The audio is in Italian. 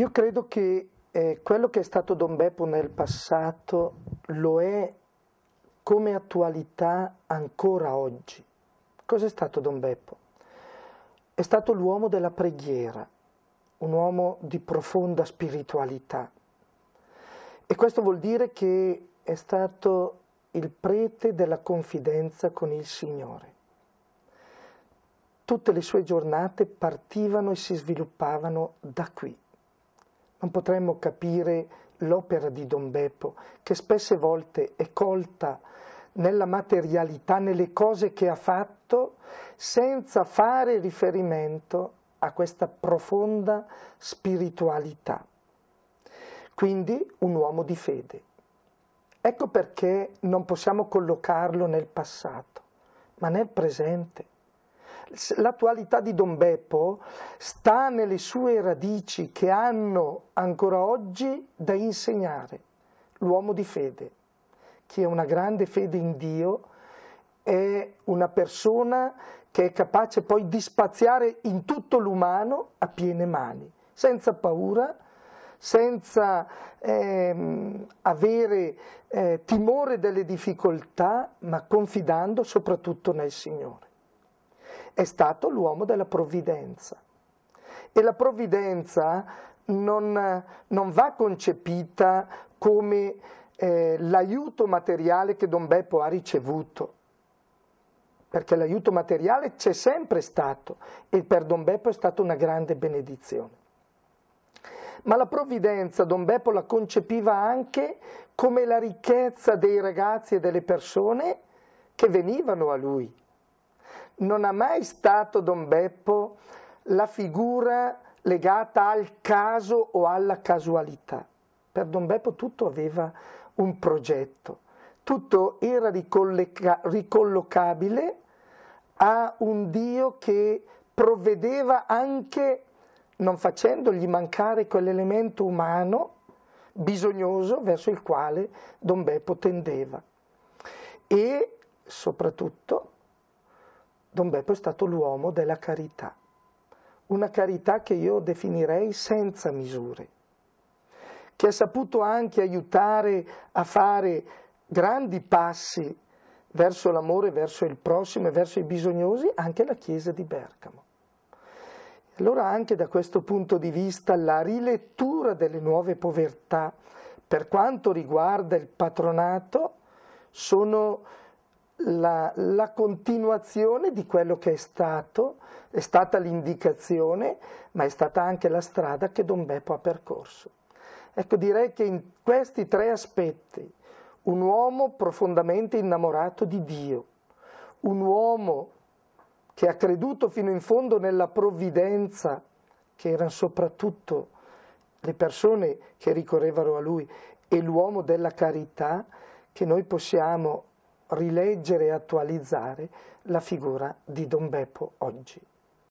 Io credo che eh, quello che è stato Don Beppo nel passato lo è come attualità ancora oggi. Cos'è stato Don Beppo? È stato l'uomo della preghiera, un uomo di profonda spiritualità. E questo vuol dire che è stato il prete della confidenza con il Signore. Tutte le sue giornate partivano e si sviluppavano da qui non potremmo capire l'opera di Don Beppo, che spesse volte è colta nella materialità, nelle cose che ha fatto, senza fare riferimento a questa profonda spiritualità. Quindi un uomo di fede. Ecco perché non possiamo collocarlo nel passato, ma nel presente l'attualità di Don Beppo sta nelle sue radici che hanno ancora oggi da insegnare. L'uomo di fede, che ha una grande fede in Dio, è una persona che è capace poi di spaziare in tutto l'umano a piene mani, senza paura, senza ehm, avere eh, timore delle difficoltà, ma confidando soprattutto nel Signore è stato l'uomo della provvidenza. E la provvidenza non, non va concepita come eh, l'aiuto materiale che Don Beppo ha ricevuto, perché l'aiuto materiale c'è sempre stato e per Don Beppo è stata una grande benedizione. Ma la provvidenza Don Beppo la concepiva anche come la ricchezza dei ragazzi e delle persone che venivano a lui non ha mai stato Don Beppo la figura legata al caso o alla casualità. Per Don Beppo tutto aveva un progetto, tutto era ricollocabile a un Dio che provvedeva anche non facendogli mancare quell'elemento umano bisognoso verso il quale Don Beppo tendeva. E soprattutto Don Beppo è stato l'uomo della carità, una carità che io definirei senza misure, che ha saputo anche aiutare a fare grandi passi verso l'amore, verso il prossimo e verso i bisognosi anche la Chiesa di Bergamo. Allora anche da questo punto di vista la rilettura delle nuove povertà per quanto riguarda il patronato sono la, la, continuazione di quello che è stato, è stata l'indicazione, ma è stata anche la strada che Don Beppo ha percorso. Ecco, direi che in questi tre aspetti, un uomo profondamente innamorato di Dio, un uomo che ha creduto fino in fondo nella provvidenza, che erano soprattutto le persone che ricorrevano a lui, e l'uomo della carità, che noi possiamo rileggere e attualizzare la figura di Don Beppo oggi.